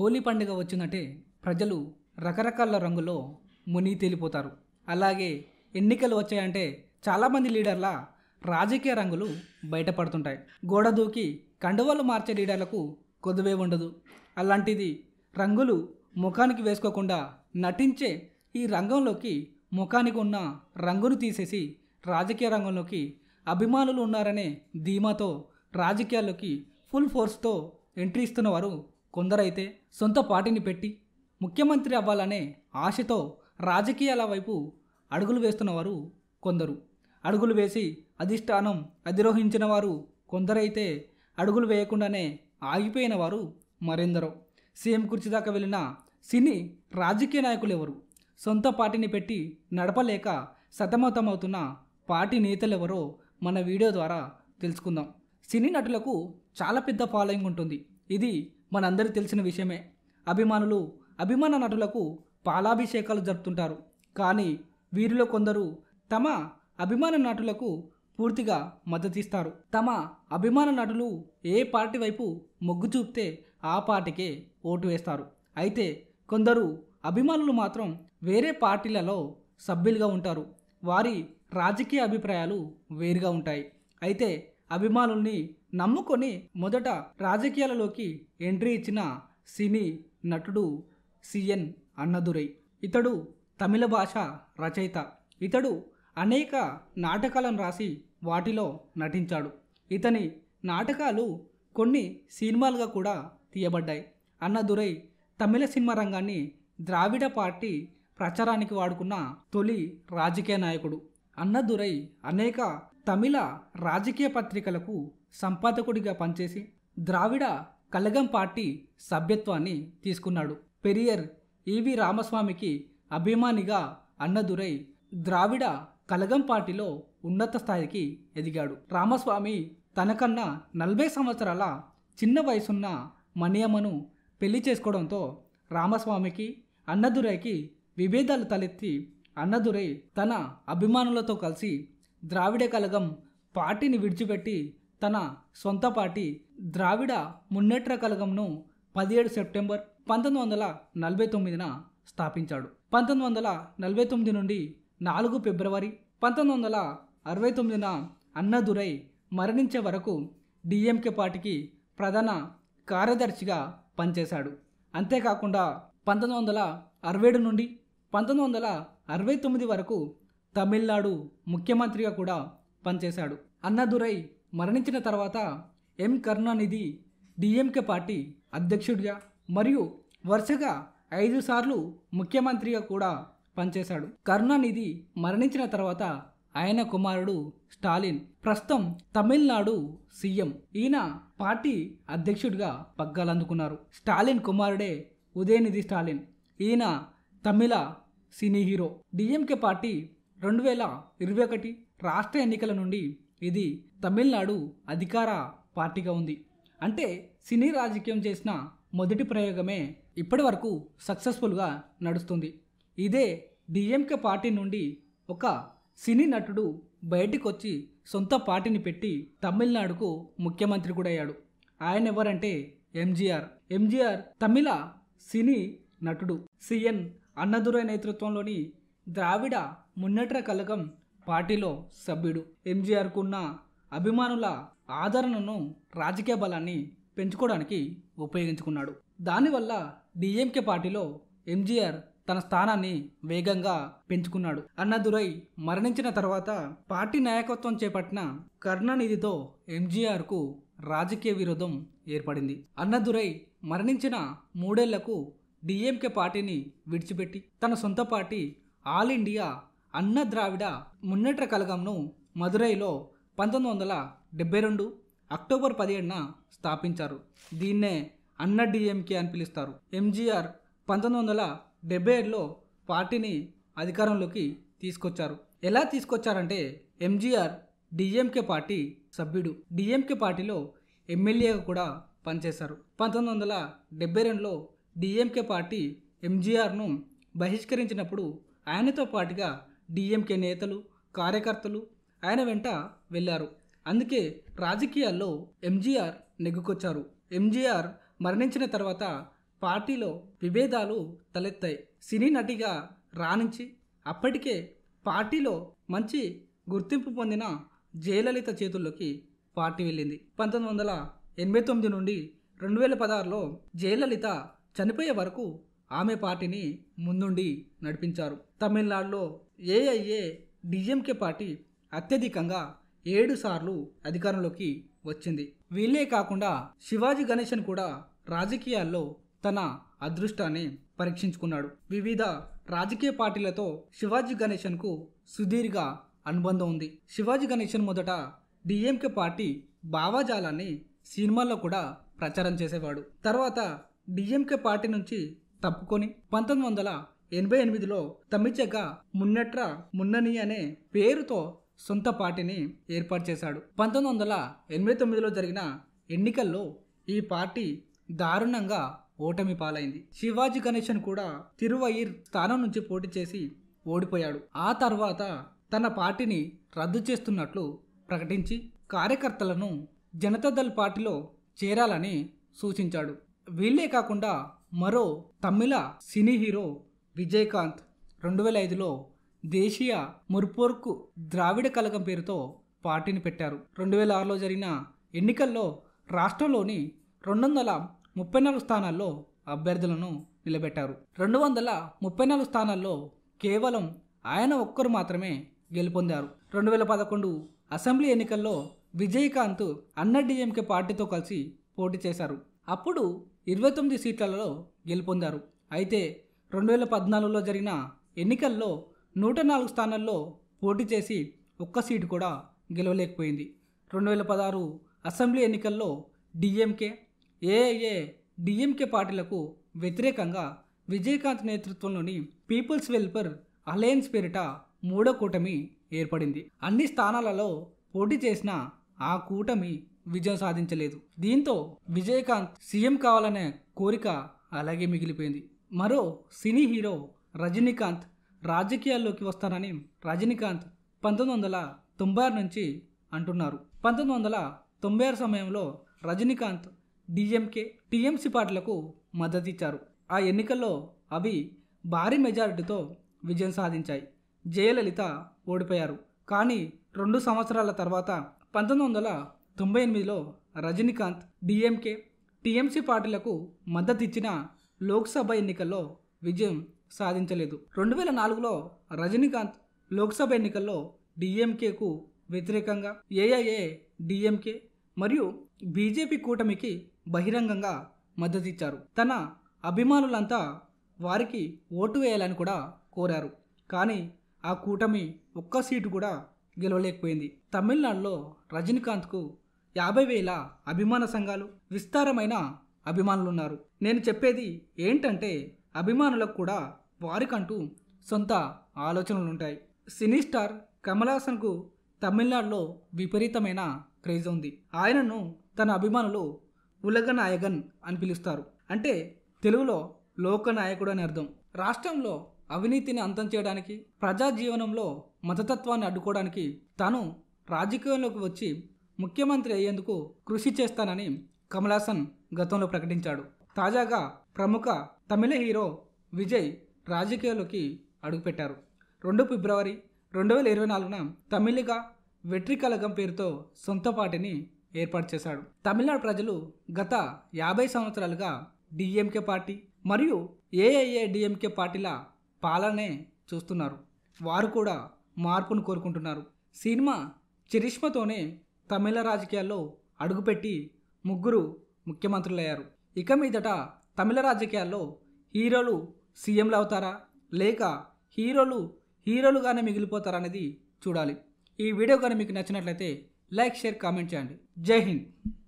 హోలీ పండుగ వచ్చిందంటే ప్రజలు రకరకాల రంగులో మునిగి తేలిపోతారు అలాగే ఎన్నికలు వచ్చాయంటే చాలామంది లీడర్ల రాజకీయ రంగులు బయటపడుతుంటాయి గోడ దూకి కండువాలు మార్చే లీడర్లకు కొదువే ఉండదు అలాంటిది రంగులు ముఖానికి వేసుకోకుండా నటించే ఈ రంగంలోకి ముఖానికి ఉన్న రంగును తీసేసి రాజకీయ రంగంలోకి అభిమానులు ఉన్నారనే ధీమాతో రాజకీయాల్లోకి ఫుల్ ఫోర్స్తో ఎంట్రీ ఇస్తున్న వారు కొందరైతే సొంత పార్టీని పెట్టి ముఖ్యమంత్రి అవ్వాలనే ఆశతో రాజకీయాల వైపు అడుగులు వేస్తున్నవారు కొందరు అడుగులు వేసి అధిష్టానం అధిరోహించిన వారు కొందరైతే అడుగులు వేయకుండానే ఆగిపోయిన వారు మరెందరో సీఎం కుర్చీ దాకా వెళ్ళిన సినీ రాజకీయ నాయకులు ఎవరు సొంత పార్టీని పెట్టి నడపలేక సతమతమవుతున్న పార్టీ నేతలు ఎవరో మన వీడియో ద్వారా తెలుసుకుందాం సినీ నటులకు చాలా పెద్ద ఫాలోయింగ్ ఉంటుంది ఇది మనందరి తెలిసిన విషయమే అభిమానులు అభిమాన నటులకు పాలాభిషేకాలు జరుపుతుంటారు కానీ వీరిలో కొందరు తమ అభిమాన నటులకు పూర్తిగా మద్దతిస్తారు తమ అభిమాన నటులు ఏ పార్టీ వైపు మొగ్గు చూపితే ఆ పార్టీకే ఓటు వేస్తారు అయితే కొందరు అభిమానులు మాత్రం వేరే పార్టీలలో సభ్యులుగా ఉంటారు వారి రాజకీయ అభిప్రాయాలు వేరుగా ఉంటాయి అయితే అభిమానుల్ని నమ్ముకొని మొదట రాజకీయాలలోకి ఎంట్రీ ఇచ్చిన సినీ నటుడు సిఎన్ అన్నదురై ఇతడు తమిళ భాష రచయిత ఇతడు అనేక నాటకాలను రాసి వాటిలో నటించాడు ఇతని నాటకాలు కొన్ని సినిమాలుగా కూడా తీయబడ్డాయి అన్నదురై తమిళ సినిమా రంగాన్ని ద్రావిడ పార్టీ ప్రచారానికి వాడుకున్న తొలి రాజకీయ నాయకుడు అన్నదురై అనేక తమిళ రాజకీయ పత్రికలకు సంపాదకుడిగా పనిచేసి ద్రావిడ కలగం పార్టీ సభ్యత్వాన్ని తీసుకున్నాడు పెరియర్ ఈవి రామస్వామికి అభిమానిగా అన్నదురై ద్రావిడ కలగం పార్టీలో ఉన్నత స్థాయికి ఎదిగాడు రామస్వామి తనకన్నా నలభై సంవత్సరాల చిన్న వయసున్న మణియమ్మను పెళ్లి చేసుకోవడంతో రామస్వామికి అన్నదురైకి విభేదాలు తలెత్తి అన్నదురై తన అభిమానులతో కలిసి ద్రావిడ కలగం పార్టీని విడిచిపెట్టి తన సొంత పార్టీ ద్రావిడ మున్నేట్ర కలగంను పదిహేడు సెప్టెంబర్ పంతొమ్మిది వందల నలభై తొమ్మిదిన స్థాపించాడు పంతొమ్మిది వందల నలభై తొమ్మిది నుండి నాలుగు ఫిబ్రవరి పంతొమ్మిది వందల అరవై తొమ్మిదిన అన్నదురై మరణించే వరకు డిఎంకే పార్టీకి ప్రధాన కార్యదర్శిగా పనిచేశాడు అంతేకాకుండా పంతొమ్మిది వందల అరవై ఏడు నుండి పంతొమ్మిది వందల అరవై తొమ్మిది వరకు తమిళనాడు ముఖ్యమంత్రిగా కూడా పనిచేశాడు అన్నాదురై మరణించిన తర్వాత ఎం కరుణానిధి డిఎంకే పార్టీ అధ్యక్షుడిగా మరియు వరుసగా ఐదు సార్లు ముఖ్యమంత్రిగా కూడా పనిచేశాడు కరుణానిధి మరణించిన తర్వాత ఆయన కుమారుడు స్టాలిన్ ప్రస్తుతం తమిళనాడు సీఎం ఈయన పార్టీ అధ్యక్షుడిగా పగ్గాలందుకున్నారు స్టాలిన్ కుమారుడే ఉదయనిధి స్టాలిన్ ఈయన తమిళ సినీ హీరో డిఎంకే పార్టీ రెండు వేల ఇరవై ఒకటి రాష్ట్ర ఎన్నికల నుండి ఇది తమిళనాడు అధికార పార్టీగా ఉంది అంటే సినీ రాజకీయం చేసిన మొదటి ప్రయోగమే ఇప్పటి వరకు సక్సెస్ఫుల్గా నడుస్తుంది ఇదే డిఎంకే పార్టీ నుండి ఒక సినీ నటుడు బయటికి వచ్చి సొంత పార్టీని పెట్టి తమిళనాడుకు ముఖ్యమంత్రి కూడా అయ్యాడు ఆయన ఎవరంటే ఎంజీఆర్ ఎంజీఆర్ తమిళ సినీ నటుడు సిఎన్ అన్నదురై నేతృత్వంలోని ద్రావిడ మున్నెట్ర కలగం పార్టీలో సభ్యుడు ఎంజీఆర్కున్న అభిమానుల ఆదరణను రాజకీయ బలాన్ని పెంచుకోవడానికి ఉపయోగించుకున్నాడు దానివల్ల డిఎంకే పార్టీలో ఎంజీఆర్ తన స్థానాన్ని వేగంగా పెంచుకున్నాడు అన్నదురై మరణించిన తర్వాత పార్టీ నాయకత్వం చేపట్టిన కరుణానిధితో ఎంజీఆర్కు రాజకీయ విరోధం ఏర్పడింది అన్నదురై మరణించిన మూడేళ్లకు డిఎంకే పార్టీని విడిచిపెట్టి తన సొంత పార్టీ ఆల్ ఇండియా అన్న ద్రావిడ మున్నెట్ర కలగంను మదురైలో పంతొమ్మిది వందల డెబ్బై రెండు అక్టోబర్ పదిహేడున స్థాపించారు దీన్నే అన్న డిఎంకే అని పిలుస్తారు ఎంజీఆర్ పంతొమ్మిది వందల డెబ్బై ఏడులో పార్టీని అధికారంలోకి తీసుకొచ్చారు ఎలా తీసుకొచ్చారంటే ఎంజీఆర్ డిఎంకే పార్టీ సభ్యుడు డిఎంకే పార్టీలో ఎమ్మెల్యేగా కూడా పనిచేశారు పంతొమ్మిది వందల డెబ్బై రెండులో డిఎంకే పార్టీ ఎంజీఆర్ను బహిష్కరించినప్పుడు ఆయనతో పాటుగా డిఎంకే నేతలు కార్యకర్తలు ఆయన వెంట వెళ్ళారు అందుకే రాజకీయాల్లో ఎంజీఆర్ నెగ్గుకొచ్చారు ఎంజీఆర్ మరణించిన తర్వాత పార్టీలో విభేదాలు తలెత్తాయి సినీ నటిగా రాణించి అప్పటికే పార్టీలో మంచి గుర్తింపు పొందిన జయలలిత చేతుల్లోకి పార్టీ వెళ్ళింది పంతొమ్మిది వందల ఎనభై తొమ్మిది నుండి రెండు వేల పదహారులో జయలలిత చనిపోయే వరకు ఆమె పార్టీని ముందుండి నడిపించారు తమిళనాడులో ఏఐఏ డిఎంకే పార్టీ అత్యధికంగా ఏడు సార్లు అధికారంలోకి వచ్చింది వీళ్ళే కాకుండా శివాజీ గణేశన్ కూడా రాజకీయాల్లో తన అదృష్టాన్ని పరీక్షించుకున్నాడు వివిధ రాజకీయ పార్టీలతో శివాజీ గణేశన్కు సుదీర్ఘ అనుబంధం ఉంది శివాజీ గణేశన్ మొదట డిఎంకే పార్టీ బావాజాలాన్ని సినిమాల్లో కూడా ప్రచారం చేసేవాడు తర్వాత డిఎంకే పార్టీ నుంచి తప్పుకొని పంతొమ్మిది వందల ఎనభై ఎనిమిదిలో తమిచక మున్నెట్ర మున్నని అనే పేరుతో సొంత పార్టీని ఏర్పాటు చేశాడు పంతొమ్మిది వందల ఎనభై తొమ్మిదిలో జరిగిన ఎన్నికల్లో ఈ పార్టీ దారుణంగా ఓటమి పాలైంది శివాజీ గణేశన్ కూడా తిరువయ్యర్ స్థానం నుంచి పోటీ చేసి ఓడిపోయాడు ఆ తర్వాత తన పార్టీని రద్దు చేస్తున్నట్లు ప్రకటించి కార్యకర్తలను జనతాదళ్ పార్టీలో చేరాలని సూచించాడు వీళ్ళే కాకుండా మరో తమిళ సినీ హీరో విజయకాంత్ రెండు వేల ఐదులో దేశీయ ముర్పోర్కు ద్రావిడ కలగం పేరుతో పార్టీని పెట్టారు రెండు వేల ఆరులో జరిగిన ఎన్నికల్లో రాష్ట్రంలోని రెండు వందల ముప్పై నాలుగు స్థానాల్లో అభ్యర్థులను నిలబెట్టారు రెండు వందల ముప్పై నాలుగు స్థానాల్లో కేవలం ఆయన ఒక్కరు మాత్రమే గెలుపొందారు రెండు వేల పదకొండు అసెంబ్లీ ఎన్నికల్లో విజయకాంత్ అన్న డిఎంకే పార్టీతో కలిసి పోటీ చేశారు అప్పుడు ఇరవై తొమ్మిది సీట్లలో గెలుపొందారు అయితే రెండు వేల పద్నాలుగులో జరిగిన ఎన్నికల్లో నూట నాలుగు స్థానాల్లో పోటీ చేసి ఒక్క సీటు కూడా గెలవలేకపోయింది రెండు వేల పదహారు అసెంబ్లీ ఎన్నికల్లో డిఎంకే ఏఏఏ డిఎంకే పార్టీలకు వ్యతిరేకంగా విజయకాంత్ నేతృత్వంలోని పీపుల్స్ వెల్ఫేర్ అలయన్స్ పేరిట మూడో కూటమి ఏర్పడింది అన్ని స్థానాలలో పోటీ చేసిన ఆ కూటమి విజయం సాధించలేదు దీంతో విజయకాంత్ సీఎం కావాలనే కోరిక అలాగే మిగిలిపోయింది మరో సినీ హీరో రజనీకాంత్ రాజకీయాల్లోకి వస్తానని రజనీకాంత్ పంతొమ్మిది వందల తొంభై ఆరు నుంచి అంటున్నారు పంతొమ్మిది వందల తొంభై ఆరు సమయంలో రజనీకాంత్ డిఎంకే టీఎంసీ పార్టీలకు మద్దతిచ్చారు ఆ ఎన్నికల్లో అవి భారీ మెజారిటీతో విజయం సాధించాయి జయలలిత ఓడిపోయారు కానీ రెండు సంవత్సరాల తర్వాత పంతొమ్మిది వందల తొంభై ఎనిమిదిలో రజనీకాంత్ డిఎంకే టీఎంసీ పార్టీలకు మద్దతు ఇచ్చిన లోక్సభ ఎన్నికల్లో విజయం సాధించలేదు రెండు వేల నాలుగులో రజనీకాంత్ లోక్సభ ఎన్నికల్లో డిఎంకేకు వ్యతిరేకంగా ఏఐఏ డిఎంకే మరియు బీజేపీ కూటమికి బహిరంగంగా మద్దతిచ్చారు తన అభిమానులంతా వారికి ఓటు వేయాలని కూడా కోరారు కానీ ఆ కూటమి ఒక్క సీటు కూడా గెలవలేకపోయింది తమిళనాడులో రజనీకాంత్కు యాభై వేల అభిమాన సంఘాలు విస్తారమైన అభిమానులున్నారు నేను చెప్పేది ఏంటంటే అభిమానులకు కూడా వారికంటూ సొంత ఆలోచనలుంటాయి సినీ స్టార్ కమల్ హాసన్కు తమిళనాడులో విపరీతమైన క్రేజ్ ఉంది ఆయనను తన అభిమానులు ఉలగనాయగన్ అని పిలుస్తారు అంటే తెలుగులో లోకనాయకుడు అని అర్థం రాష్ట్రంలో అవినీతిని అంతం చేయడానికి ప్రజా జీవనంలో మతతత్వాన్ని అడ్డుకోవడానికి తాను రాజకీయంలోకి వచ్చి ముఖ్యమంత్రి అయ్యేందుకు కృషి చేస్తానని కమల్ హాసన్ గతంలో ప్రకటించాడు తాజాగా ప్రముఖ తమిళ హీరో విజయ్ రాజకీయాల్లోకి అడుగుపెట్టారు రెండు ఫిబ్రవరి రెండు వేల ఇరవై నాలుగున తమిళగా వెట్రికలగం పేరుతో సొంత పార్టీని ఏర్పాటు చేశాడు తమిళనాడు ప్రజలు గత యాభై సంవత్సరాలుగా డిఎంకే పార్టీ మరియు ఏఐఏ డిఎంకే పార్టీల పాలనే చూస్తున్నారు వారు కూడా మార్పును కోరుకుంటున్నారు సినిమా చిరిష్మతోనే తమిళ రాజకీయాల్లో అడుగుపెట్టి ముగ్గురు ముఖ్యమంత్రులయ్యారు ఇక మీదట తమిళ రాజకీయాల్లో హీరోలు సీఎంలు అవుతారా లేక హీరోలు హీరోలుగానే మిగిలిపోతారా అనేది చూడాలి ఈ వీడియో కానీ మీకు నచ్చినట్లయితే లైక్ షేర్ కామెంట్ చేయండి జై హింద్